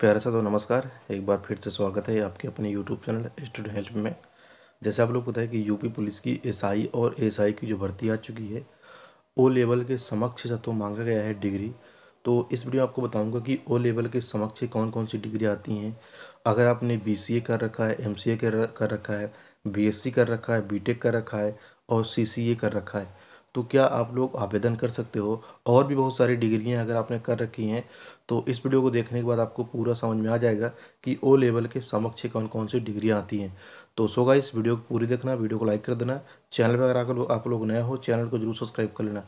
प्यारे साथियों नमस्कार एक बार फिर से स्वागत है आपके अपने यूट्यूब चैनल स्टूडेंट हेल्प में जैसे आप लोग पता है कि यूपी पुलिस की एसआई और एसआई की जो भर्ती आ चुकी है ओ लेवल के समक्ष जब तो मांगा गया है डिग्री तो इस वीडियो आपको बताऊंगा कि ओ लेवल के समक्ष कौन कौन सी डिग्री आती हैं अगर आपने बी कर रखा है एम कर रखा है बी कर रखा है बी कर रखा है और सी कर रखा है तो क्या आप लोग आवेदन कर सकते हो और भी बहुत सारी डिग्रियाँ अगर आपने कर रखी हैं तो इस वीडियो को देखने के बाद आपको पूरा समझ में आ जाएगा कि ओ लेवल के समक्ष कौन कौन सी डिग्रियाँ आती हैं तो सोगा इस वीडियो को पूरी देखना वीडियो को लाइक कर देना चैनल पर अगर आप लोग नए हो चैनल को जरूर सब्सक्राइब कर लेना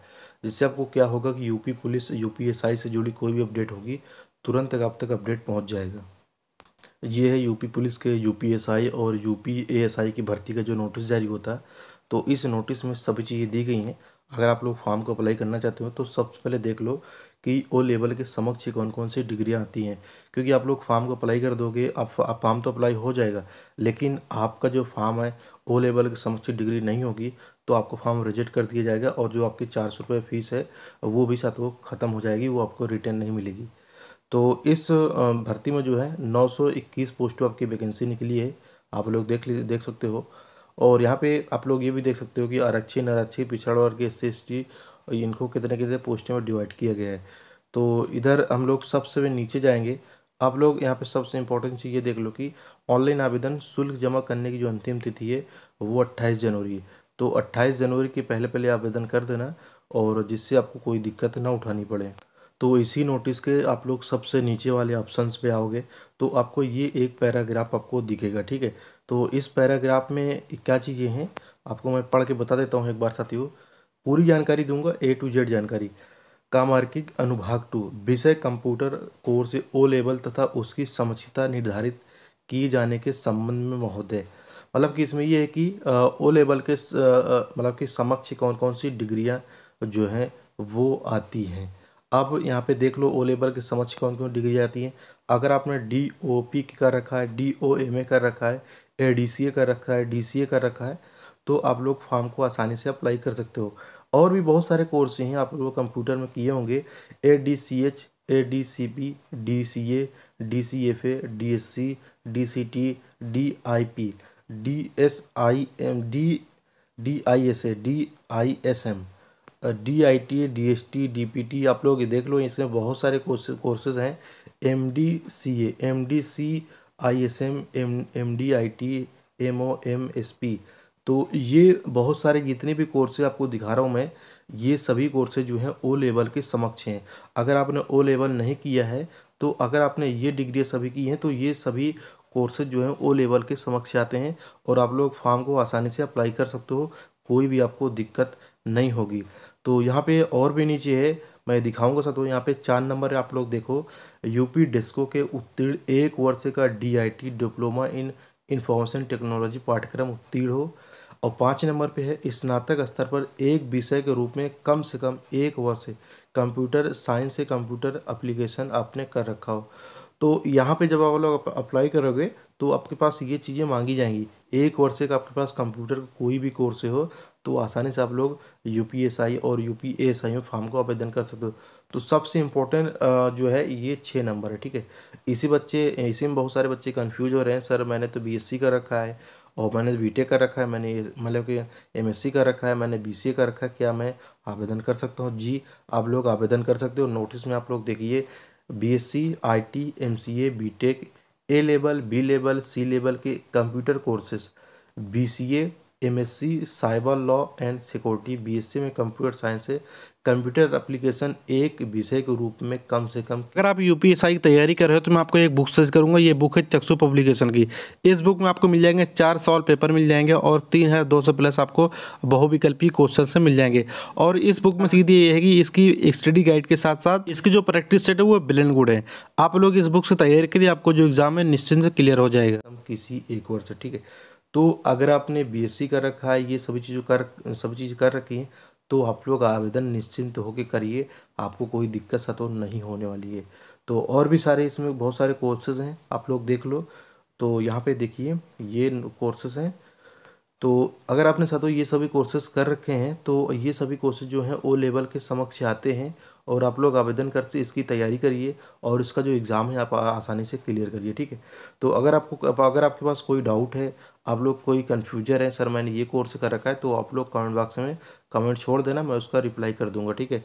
जिससे आपको क्या होगा कि यूपी पुलिस यूपीएसआई से जुड़ी कोई भी अपडेट होगी तुरंत तक आप तक अपडेट पहुँच जाएगा ये है यूपी पुलिस के यू और यू की भर्ती का जो नोटिस जारी होता है तो इस नोटिस में सभी चीज़ें दी गई हैं अगर आप लोग फॉर्म को अप्लाई करना चाहते हो तो सबसे पहले देख लो कि ओ लेवल के समक्ष कौन कौन सी डिग्रियाँ आती हैं क्योंकि आप लोग फॉर्म को अप्लाई कर दोगे आप फॉर्म तो अप्लाई हो जाएगा लेकिन आपका जो फॉर्म है ओ लेवल के समक्ष डिग्री नहीं होगी तो आपको फॉर्म रिजेक्ट कर दिया जाएगा और जो आपकी चार सौ रुपये फ़ीस है वो भी साथ वो ख़त्म हो जाएगी वो आपको रिटर्न नहीं मिलेगी तो इस भर्ती में जो है इक्कीस पोस्टों आपकी वैकेंसी निकली है आप लोग देख देख सकते हो और यहाँ पे आप लोग ये भी देख सकते हो कि आरक्षी नरक्षी पिछड़ा वर्ग एस सी एस इनको कितने कितने पोस्टों में डिवाइड किया गया है तो इधर हम लोग सबसे नीचे जाएंगे आप लोग यहाँ पे सबसे इम्पोर्टेंट चीज़ ये देख लो कि ऑनलाइन आवेदन शुल्क जमा करने की जो अंतिम तिथि है वो अट्ठाईस जनवरी है तो अट्ठाईस जनवरी के पहले पहले आवेदन कर देना और जिससे आपको कोई दिक्कत ना उठानी पड़े तो इसी नोटिस के आप लोग सबसे नीचे वाले ऑप्शंस पे आओगे तो आपको ये एक पैराग्राफ आपको दिखेगा ठीक है तो इस पैराग्राफ में क्या चीज़ें हैं आपको मैं पढ़ के बता देता हूँ एक बार साथियों पूरी जानकारी दूंगा ए टू जेड जानकारी कामार्किक अनुभाग टू विषय कंप्यूटर कोर्स ओ लेवल तथा उसकी समचिता निर्धारित किए जाने के संबंध में महोदय मतलब कि इसमें यह है कि ओ लेवल के मतलब कि समक्ष कौन कौन सी डिग्रियां जो हैं वो आती हैं आप यहाँ पे देख लो ओ लेवल के समझ कौन कौन डिग्री आती है अगर आपने डी ओ पी कर रखा है डी ओ एम ए कर रखा है ए डी सी ए कर रखा है डी सी ए कर रखा है तो आप लोग फॉर्म को आसानी से अप्लाई कर सकते हो और भी बहुत सारे कोर्स हैं आप लोग कंप्यूटर में किए होंगे A D C H A D C P D C A D C F A D S C D C T D I P D S I M D D I S A D I S M D I T D S T D P T आप लोग देख लो इसमें बहुत सारे courses हैं M D C A M D C I S M M M D I T M O M S P तो ये बहुत सारे जितने भी कोर्सेज आपको दिखा रहा हूँ मैं ये सभी कोर्सेज जो हैं ओ लेवल के समक्ष हैं अगर आपने ओ लेवल नहीं किया है तो अगर आपने ये डिग्री सभी की हैं तो ये सभी कोर्सेज जो हैं ओ लेवल के समक्ष आते हैं और आप लोग फॉर्म को आसानी से अप्लाई कर सकते हो कोई भी आपको दिक्कत नहीं होगी तो यहाँ पे और भी नीचे है मैं दिखाऊंगा सर तो यहाँ पे चार नंबर आप लोग देखो यूपी डेस्को के उत्तीर्ण एक वर्ष का DIT diploma in information technology पाठ्यक्रम उत्तीर्ण हो और पाँच नंबर पे है स्नातक स्तर पर एक विषय के रूप में कम से कम एक वर्ष कंप्यूटर साइंस से कंप्यूटर अप्लीकेशन आपने कर रखा हो तो यहाँ पे जब आप लोग अप्लाई करोगे तो आपके पास ये चीज़ें मांगी जाएंगी एक वर्ष का आपके पास कंप्यूटर कोई भी कोर्स हो तो आसानी से आप लोग यू पी एस आई और U P S I form को आवेदन कर सकते हो तो सबसे इम्पोर्टेंट जो है ये छः नंबर है ठीक है इसी बच्चे इसी में बहुत सारे बच्चे कन्फ्यूज हो रहे हैं सर मैंने तो बी एस सी कर रखा है और मैंने बी टेक कर रखा है मैंने मतलब कि एम एस सी कर रखा है मैंने बी सी कर रखा है क्या मैं आवेदन कर सकता हूँ जी आप लोग आवेदन कर सकते हो नोटिस में आप लोग देखिए B S C I T M C A B tech A level B level C level के computer courses B C A MSc cyber law and security BSc में कंप्यूटर साइंस से कंप्यूटर एप्लीकेशन एक विषय के रूप में कम से कम अगर आप यू की तैयारी कर रहे हो तो मैं आपको एक बुक सर्च करूंगा ये बुक है चक्सू पब्लिकेशन की इस बुक में आपको मिल जाएंगे चार सॉल्व पेपर मिल जाएंगे और तीन हज़ार दो सौ प्लस आपको बहुविकल्पी क्वेश्चन से मिल जाएंगे और इस बुक में सीधी ये है कि इसकी स्टडी गाइड के साथ साथ इसकी जो प्रैक्टिस सेट है वो बिलन गुड है आप लोग इस बुक से तैयारी करिए आपको जो एग्ज़ाम है निश्चिंत क्लियर हो जाएगा किसी एक वर्ष से ठीक है तो अगर आपने बीएससी कर रखा है ये सभी चीज़ों कर सभी चीज़ कर रखी हैं तो आप लोग आवेदन निश्चिंत होकर करिए आपको कोई दिक्कत सतो नहीं होने वाली है तो और भी सारे इसमें बहुत सारे कोर्सेज हैं आप लोग देख लो तो यहाँ पे देखिए ये कोर्सेज हैं तो अगर आपने साथों ये सभी कोर्सेज कर रखे हैं तो ये सभी कोर्सेज जो हैं ओ लेवल के समक्ष आते हैं और आप लोग आवेदन कर इसकी तैयारी करिए और इसका जो एग्ज़ाम है आप आसानी से क्लियर करिए ठीक है तो अगर आपको अगर आपके पास कोई डाउट है आप लोग कोई कन्फ्यूजर है सर मैंने ये कोर्स कर रखा है तो आप लोग कमेंट बॉक्स में कमेंट छोड़ देना मैं उसका रिप्लाई कर दूंगा ठीक है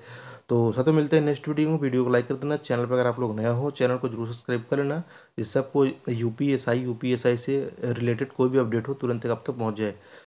तो साथ मिलते हैं नेक्स्ट वीडियो में वीडियो को लाइक कर देना चैनल पर अगर आप लोग नया हो चैनल को जरूर सब्सक्राइब कर लेना जिससे आपको U P S I U P S I से रिलेटेड कोई भी अपडेट हो तुरंत तक आप तक पहुँच जाए